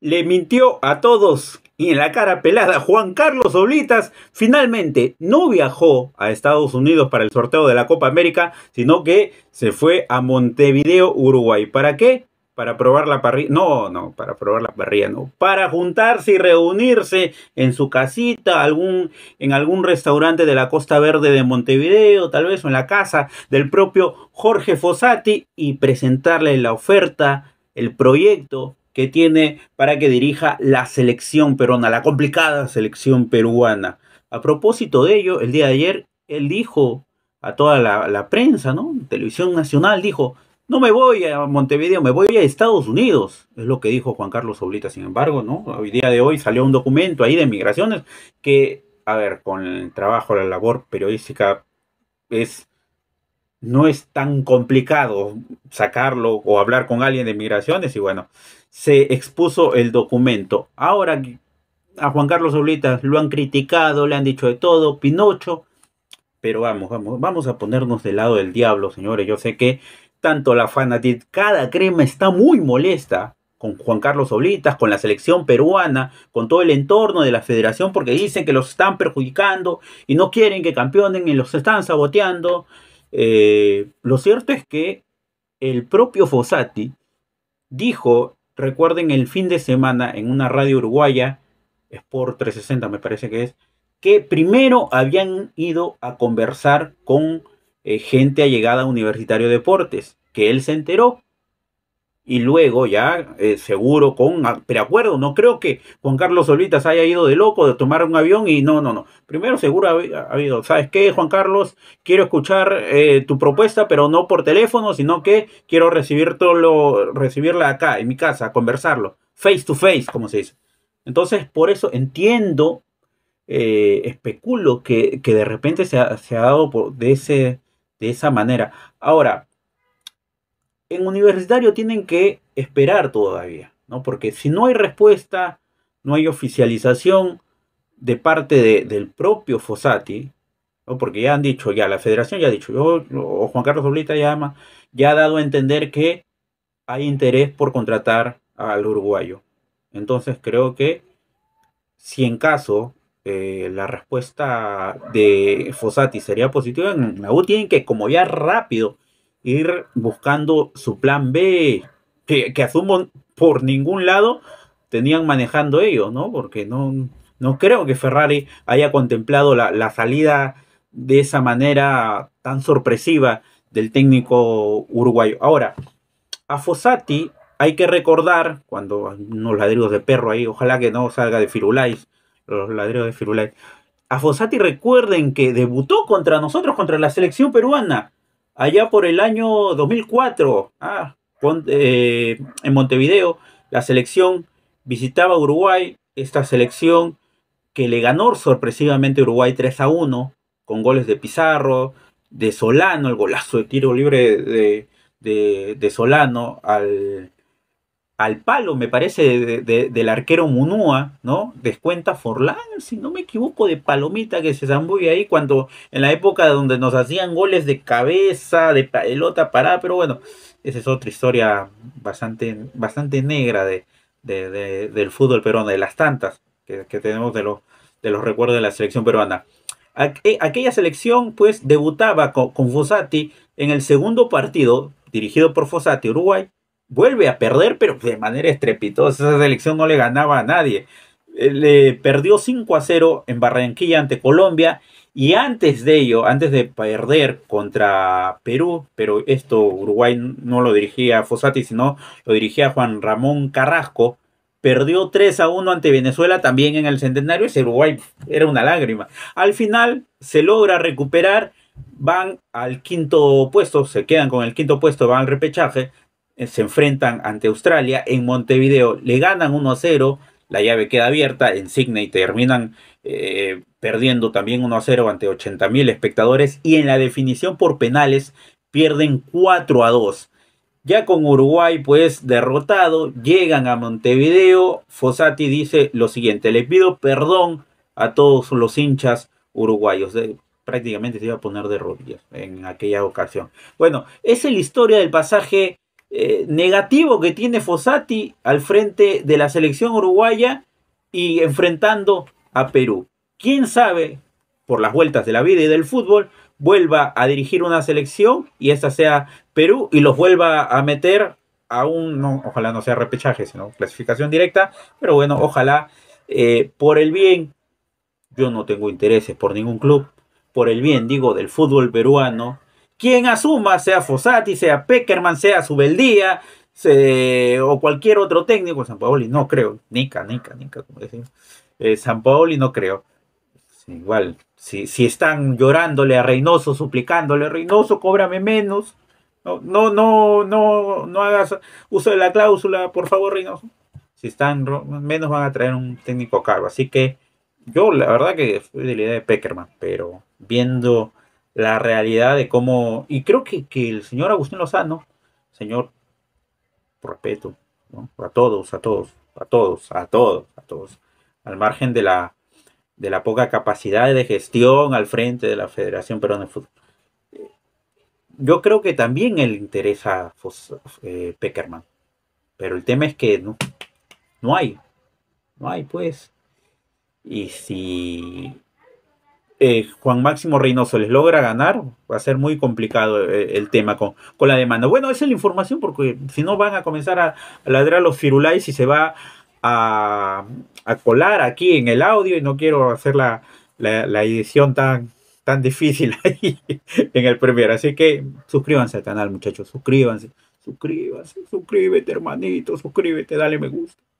le mintió a todos y en la cara pelada Juan Carlos Oblitas finalmente no viajó a Estados Unidos para el sorteo de la Copa América, sino que se fue a Montevideo, Uruguay. ¿Para qué? Para probar la parrilla. No, no, para probar la parrilla, no. Para juntarse y reunirse en su casita, en algún restaurante de la Costa Verde de Montevideo, tal vez, o en la casa del propio Jorge Fossati, y presentarle la oferta, el proyecto, que tiene para que dirija la selección peruana, la complicada selección peruana. A propósito de ello, el día de ayer él dijo a toda la, prensa, ¿no? Televisión Nacional dijo, no me voy a Montevideo, me voy a Estados Unidos, es lo que dijo Juan Carlos Oblita. Sin embargo, ¿no? Hoy día de hoy salió un documento ahí de migraciones que, a ver, con el trabajo, la labor periodística es no es tan complicado sacarlo o hablar con alguien de migraciones y bueno, se expuso el documento. Ahora a Juan Carlos Oblitas lo han criticado, le han dicho de todo, Pinocho, pero vamos, vamos, vamos a ponernos del lado del diablo, señores. Yo sé que tanto la Cada crema está muy molesta con Juan Carlos Oblitas, con la selección peruana, con todo el entorno de la federación, porque dicen que los están perjudicando y no quieren que campeonen y los están saboteando. Eh, lo cierto es que el propio Fossati dijo, recuerden el fin de semana en una radio uruguaya, Sport 360 me parece que es, que primero habían ido a conversar con eh, gente allegada a Universitario Deportes, que él se enteró y luego ya eh, seguro con ah, preacuerdo. No creo que Juan Carlos Solitas haya ido de loco de tomar un avión y no, no, no. Primero seguro ha, habido, ¿sabes qué, Juan Carlos? Quiero escuchar eh, tu propuesta, pero no por teléfono, sino que quiero recibir todo lo, recibirla acá, en mi casa, conversarlo, face to face, como se dice. Entonces, por eso entiendo, eh, especulo que, de repente se ha, dado por, de, ese, de esa manera. Ahora, en universitario tienen que esperar todavía, ¿no? Porque si no hay respuesta, no hay oficialización de parte del propio Fossati, porque ya han dicho, ya la federación ya ha dicho, yo, o Juan Carlos Oblita ya, ya ha dado a entender que hay interés por contratar al uruguayo. Entonces creo que si en caso eh, la respuesta de Fossati sería positiva, en la U tienen que, como ya rápido, ir buscando su plan B, que, que asumo por ningún lado tenían manejando ellos, ¿no? Porque no, no creo que Ferrari haya contemplado la, la salida de esa manera tan sorpresiva del técnico uruguayo. Ahora, a Fossati hay que recordar, cuando unos ladridos de perro ahí, ojalá que no salga de Firulais, los ladridos de Firulais. A Fossati recuerden que debutó contra nosotros, contra la selección peruana allá por el año 2004, ah, eh, en Montevideo, la selección visitaba Uruguay, esta selección que le ganó sorpresivamente Uruguay 3 a 1, con goles de Pizarro, de Solano, el golazo de tiro libre de Solano al, al palo, me parece, del arquero Munua, ¿no? Descuenta Forlán, si no me equivoco, de palomita que se zambulla ahí cuando en la época donde nos hacían goles de cabeza, de pelota parada, pero bueno, esa es otra historia bastante, bastante negra de, del fútbol peruano, de las tantas que, tenemos de, los de los recuerdos de la selección peruana. Eh, aquella selección pues debutaba con, con Fossati en el segundo partido dirigido por Fossati, Uruguay, vuelve a perder, pero de manera estrepitosa. Esa selección no le ganaba a nadie. Eh, le perdió 5 a 0 en Barranquilla ante Colombia. Y antes de ello, antes de perder contra Perú, pero esto Uruguay no lo dirigía Fossati, sino lo dirigía Juan Ramón Carrasco, perdió 3 a 1 ante Venezuela también en el centenario. Ese Uruguay era una lágrima. Al final se logra recuperar, van al quinto puesto, se quedan con el quinto puesto, van al repechaje, eh, se enfrentan ante Australia en Montevideo, le ganan 1 a 0, la llave queda abierta, en y terminan eh, perdiendo también 1 a 0 ante 80.000 espectadores y en la definición por penales pierden 4 a 2. Ya con Uruguay pues derrotado, llegan a Montevideo, Fossati dice lo siguiente, le pido perdón a todos los hinchas uruguayos. Eh, prácticamente se iba a poner de rodillas en aquella ocasión. Bueno, esa es la historia del pasaje eh, negativo que tiene Fossati al frente de la selección uruguaya y enfrentando a Perú. ¿Quién sabe, por las vueltas de la vida y del fútbol, vuelva a dirigir una selección y esta sea Perú y los vuelva a meter a un, no, ojalá no sea repechaje, sino clasificación directa, pero bueno, ojalá eh, por el bien, yo no tengo intereses por ningún club, por el bien, digo, del fútbol peruano, quien asuma, sea Fossati, sea Peckerman, sea Subeldía, o cualquier otro técnico, San Paoli no creo, Nica, Nica, Nica, como decimos, eh, San Paoli no creo. Igual, si, si están llorándole a Reynoso, suplicándole, Reynoso, cóbrame menos. No, no, no, no, no hagas uso de la cláusula, por favor, Reynoso. Si están menos van a traer un técnico caro. Así que yo la verdad que fui de la idea de Peckerman, pero viendo la realidad de cómo, y creo que, que el señor Agustín Lozano, señor, por respeto, ¿no? a todos, a todos, a todos, a todos, a todos, al margen de la, de la poca capacidad de gestión al frente de la Federación Perón de Fútbol. Yo creo que también él interesa eh, Peckerman, pero el tema es que no, no hay, no hay pues. Y si eh, Juan Máximo Reynoso les logra ganar, va a ser muy complicado eh, el tema con, con, la demanda. Bueno, esa es la información porque si no van a comenzar a, ladrar los firulais y se va a, colar aquí en el audio y no quiero hacer la, edición tan, tan difícil ahí en el Premier. Así que suscríbanse al canal, muchachos, suscríbanse, suscríbanse, suscríbete, hermanito, suscríbete, dale me gusta.